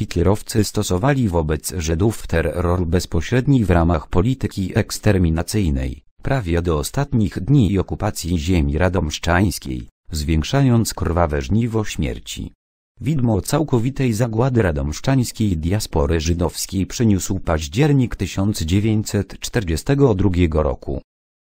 hitlerowcy stosowali wobec Żydów terror bezpośredni w ramach polityki eksterminacyjnej, prawie do ostatnich dni okupacji ziemi radomszczańskiej, zwiększając krwawe żniwo śmierci. Widmo całkowitej zagłady radomszczańskiej diaspory żydowskiej przyniósł październik 1942 roku.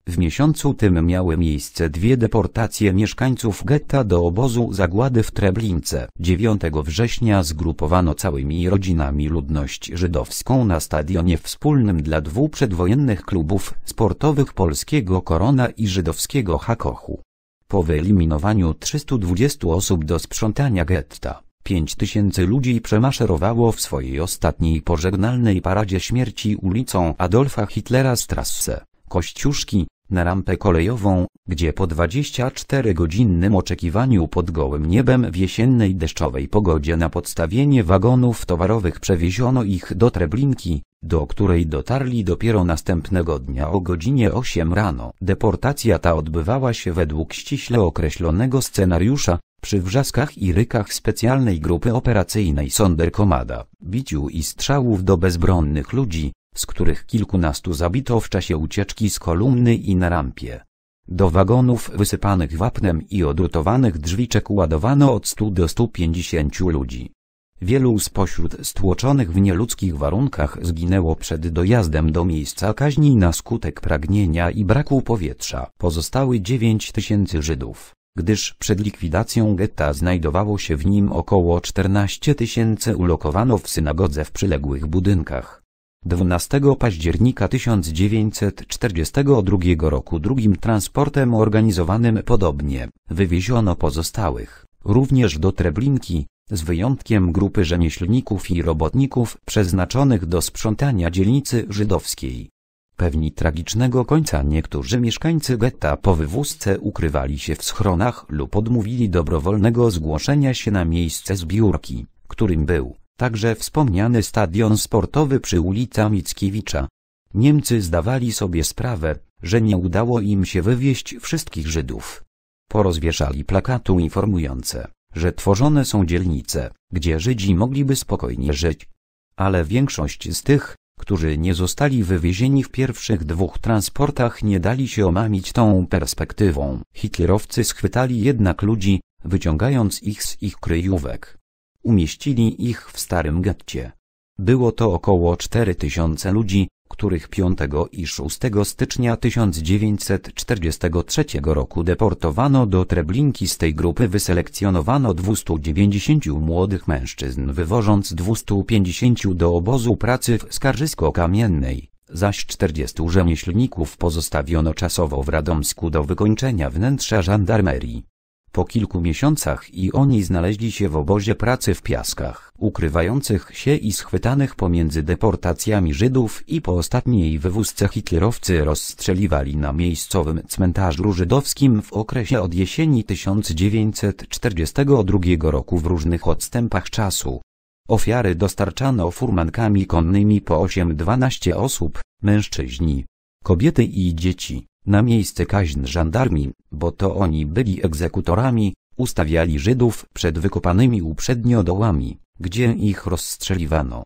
W miesiącu tym miały miejsce dwie deportacje mieszkańców getta do obozu zagłady w Treblince. 9 września zgrupowano całymi rodzinami ludność żydowską na stadionie wspólnym dla dwóch przedwojennych klubów sportowych polskiego Korona i żydowskiego Hakochu. Po wyeliminowaniu 320 osób do sprzątania getta, 5000 ludzi przemaszerowało w swojej ostatniej pożegnalnej paradzie śmierci ulicą Adolfa Hitlera Strasse, Kościuszki, na rampę kolejową, gdzie po 24-godzinnym oczekiwaniu pod gołym niebem w jesiennej deszczowej pogodzie na podstawienie wagonów towarowych przewieziono ich do Treblinki, do której dotarli dopiero następnego dnia o godzinie 8 rano. Deportacja ta odbywała się według ściśle określonego scenariusza, przy wrzaskach i rykach specjalnej grupy operacyjnej Sonderkomada, biciu i strzałów do bezbronnych ludzi, z których kilkunastu zabito w czasie ucieczki z kolumny i na rampie. Do wagonów wysypanych wapnem i odrutowanych drzwiczek ładowano od 100 do 150 ludzi. Wielu spośród stłoczonych w nieludzkich warunkach zginęło przed dojazdem do miejsca kaźni na skutek pragnienia i braku powietrza. Pozostały 9 tysięcy Żydów, gdyż przed likwidacją getta znajdowało się w nim około 14 tysięcy ulokowano w synagodze w przyległych budynkach. 12 października 1942 roku drugim transportem organizowanym podobnie wywieziono pozostałych, również do Treblinki, z wyjątkiem grupy rzemieślników i robotników przeznaczonych do sprzątania dzielnicy żydowskiej. Pewni tragicznego końca niektórzy mieszkańcy getta po wywózce ukrywali się w schronach lub odmówili dobrowolnego zgłoszenia się na miejsce zbiórki, którym był Także wspomniany stadion sportowy przy ulicy Mickiewicza. Niemcy zdawali sobie sprawę, że nie udało im się wywieźć wszystkich Żydów. Porozwieszali plakatu informujące, że tworzone są dzielnice, gdzie Żydzi mogliby spokojnie żyć. Ale większość z tych, którzy nie zostali wywiezieni w pierwszych dwóch transportach nie dali się omamić tą perspektywą. Hitlerowcy schwytali jednak ludzi, wyciągając ich z ich kryjówek umieścili ich w Starym Getcie. Było to około 4000 ludzi, których 5 i 6 stycznia 1943 roku deportowano do Treblinki. Z tej grupy wyselekcjonowano 290 młodych mężczyzn, wywożąc 250 do obozu pracy w Skarżysko-Kamiennej, zaś 40 rzemieślników pozostawiono czasowo w Radomsku do wykończenia wnętrza żandarmerii. Po kilku miesiącach i oni znaleźli się w obozie pracy w piaskach, ukrywających się i schwytanych pomiędzy deportacjami Żydów i po ostatniej wywózce hitlerowcy rozstrzeliwali na miejscowym cmentarzu żydowskim w okresie od jesieni 1942 roku w różnych odstępach czasu. Ofiary dostarczano furmankami konnymi po 8-12 osób, mężczyźni, kobiety i dzieci. Na miejsce kaźn żandarmi bo to oni byli egzekutorami, ustawiali Żydów przed wykopanymi uprzednio dołami, gdzie ich rozstrzeliwano.